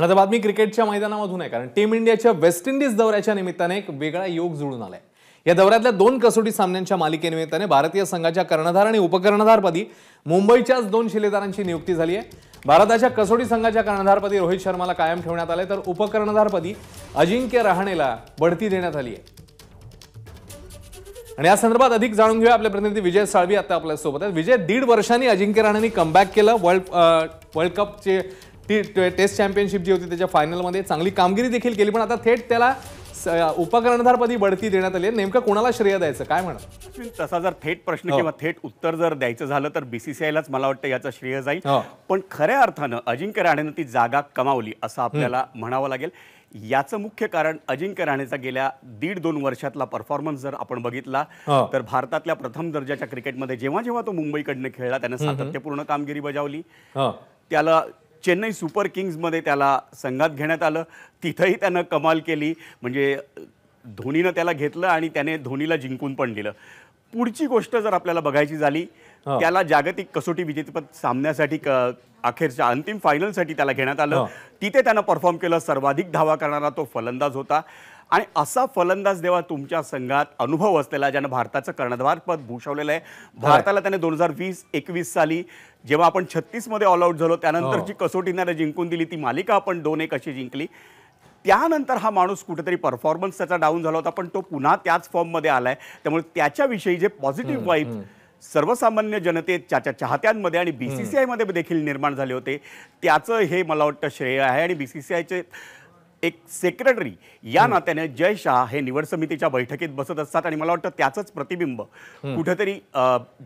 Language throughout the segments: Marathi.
आणि आता बातमी क्रिकेटच्या मैदानामधून आहे कारण टीम इंडियाच्या वेस्ट इंडिज दौऱ्याच्या निमित्ताने एक वेगळा योग जुळून आलाय या दौऱ्यातल्या दोन कसोटी सामन्यांच्या मालिकेनिमित्ताने भारतीय संघाच्या कर्णधार आणि उपकर्णधारपदी मुंबईच्याच दोन शिलेदारांची नियुक्ती झाली आहे भारताच्या कसोटी संघाच्या कर्णधारपदी रोहित शर्माला कायम ठेवण्यात आले तर उपकर्णधारपदी अजिंक्य रहाणेला बढती देण्यात आली आहे आणि या संदर्भात अधिक जाणून घेऊया आपले प्रतिनिधी विजय साळवी आता आपल्यासोबत आहेत विजय दीड वर्षांनी अजिंक्य रहाणेने कमबॅक केलं वर्ल्ड वर्ल्ड कपचे ती टेस्ट चॅम्पियनशिप जी होती त्याच्या फायनलमध्ये चांगली कामगिरी देखील केली पण आता थेट त्याला उपकर्णधारपदी बढती देण्यात आली नेमकं कोणाला श्रेय द्यायचं काय म्हणा तसा जर थेट प्रश्न हो. किंवा थेट उत्तर जर द्यायचं झालं तर बीसीसीआयलाच मला वाटतं याचा श्रेय जाईल हो. पण खऱ्या अर्थानं अजिंक्य राणेनं ती जागा कमावली असं आपल्याला म्हणावं लागेल याचं मुख्य कारण अजिंक्य राणेचा गेल्या दीड दोन वर्षातला परफॉर्मन्स जर आपण बघितला हो. तर भारतातल्या प्रथम दर्जाच्या क्रिकेटमध्ये जेव्हा जेव्हा तो मुंबईकडनं खेळला त्यानं सातत्यपूर्ण कामगिरी बजावली त्याला चेन्नई सुपर किंग्जमध्ये त्याला संघात घेण्यात आलं तिथंही त्यानं कमाल केली म्हणजे धोनीनं त्याला घेतलं आणि त्याने धोनीला जिंकून पण दिलं पुढची गोष्ट जर आपल्याला बघायची झाली त्याला जागतिक कसोटी विजेतेपद सामन्यासाठी अखेरच्या अंतिम फायनलसाठी त्याला घेण्यात आलं तिथे त्यानं परफॉर्म केलं सर्वाधिक धावा करणारा तो फलंदाज होता आणि असा फलंदाज देवा तुमच्या संघात अनुभव असलेला ज्यानं भारताचं कर्णधारपद भूषवलेलं आहे भारताला त्याने दोन हजार वीस एकवीस साली जेव्हा आपण छत्तीसमध्ये आउट झालो त्यानंतर हो. जी कसोटी जिंकून दिली ती मालिका आपण दोन एक अशी जिंकली त्यानंतर हा माणूस कुठेतरी परफॉर्मन्स त्याचा डाऊन झाला होता पण तो पुन्हा त्याच फॉर्ममध्ये आला आहे त्यामुळे त्याच्याविषयी जे पॉझिटिव्ह वाईब सर्वसामान्य जनतेत त्याच्या चाहत्यांमध्ये आणि बी सी सी आयमध्ये देखील निर्माण झाले होते त्याचं हे मला वाटतं श्रेय आहे आणि बी सी सी आयचे एक सेक्रेटरी या नात्याने जय शहा हे निवड समितीच्या बैठकीत बसत असतात आणि मला वाटतं त्याचंच प्रतिबिंब कुठेतरी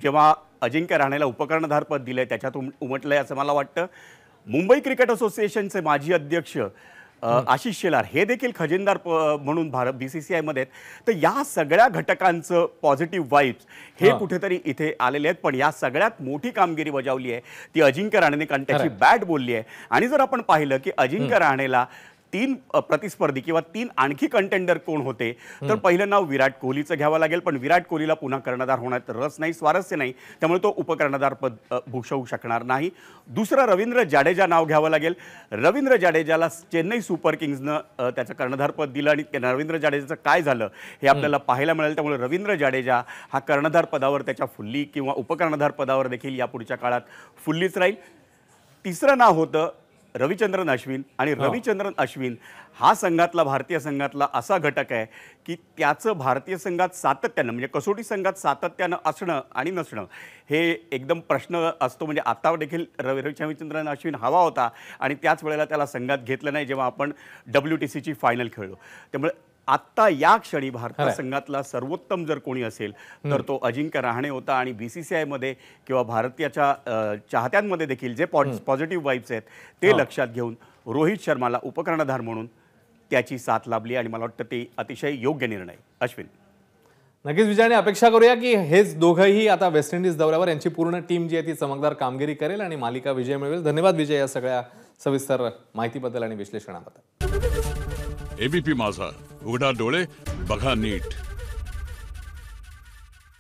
जेव्हा अजिंक्य राणेला उपकर्णधार पद दिलंय त्याच्यात उम असं मला वाटतं मुंबई क्रिकेट असोसिएशनचे माजी अध्यक्ष आशिष शेलार हे देखील खजिनदार म्हणून भारत बी सी सी आयमध्ये तर या सगळ्या घटकांचं पॉझिटिव्ह वाईब्स हे कुठेतरी इथे आलेले आहेत पण या सगळ्यात मोठी कामगिरी बजावली आहे ती अजिंक्य राणेने कारण त्याची बॅट बोलली आहे आणि जर आपण पाहिलं की अजिंक्य राणेला तीन प्रतिस्पर्धी किंवा तीन आणखी कंटेंडर कोण होते तर पहिलं नाव विराट कोहलीचं घ्यावं लागेल पण विराट कोहलीला पुन्हा कर्णधार होण्यात रस नाही स्वारस्य नाही त्यामुळे तो उपकर्णधार पद भूषवू शकणार नाही दुसरं रवींद्र जाडेजा नाव घ्यावं लागेल रवींद्र जाडेजाला चेन्नई सुपर किंग्जनं त्याचं कर्णधारपद दिलं आणि रवींद्र जाडेजाचं काय झालं हे आपल्याला पाहायला मिळेल त्यामुळे रवींद्र जाडेजा हा कर्णधार पदावर त्याच्या फुल्ली किंवा उपकर्णधार पदावर देखील या पुढच्या काळात फुल्लीच राहील तिसरं नाव होतं रविचंद्रन अश्विन आणि रविचंद्रन अश्विन हा संघातला भारतीय संघातला असा घटक आहे की त्याचं भारतीय संघात सातत्यानं म्हणजे कसोटी संघात सातत्यानं असणं आणि नसणं हे एकदम प्रश्न असतो म्हणजे आता देखील रवि रविचंद्रन अश्विन हवा होता आणि त्याच वेळेला त्याला संघात घेतलं नाही जेव्हा आपण डब्ल्यू टी सीची फायनल खेळलो त्यामुळे आत्ता या क्षणी भारतीय संघातला सर्वोत्तम जर कोणी असेल तर तो अजिंक्य राहणे होता आणि बी सी सी आयमध्ये किंवा भारतीयाच्या चाहत्यांमध्ये देखील जे पॉझिटिव्ह वाईब्स आहेत ते हो. लक्षात घेऊन रोहित शर्माला उपकर्णधार म्हणून त्याची साथ लाभली आणि मला वाटतं ते अतिशय योग्य निर्णय अश्विन नक्कीच विजयाने अपेक्षा करूया की हेच दोघंही आता वेस्ट इंडिज दौऱ्यावर यांची पूर्ण टीम जी आहे ती चमकदार कामगिरी करेल आणि मालिका विजय मिळेल धन्यवाद विजय या सगळ्या सविस्तर माहितीबद्दल आणि विश्लेषणाबद्दल एबीपी माझा उघडा डोळे बघा नीट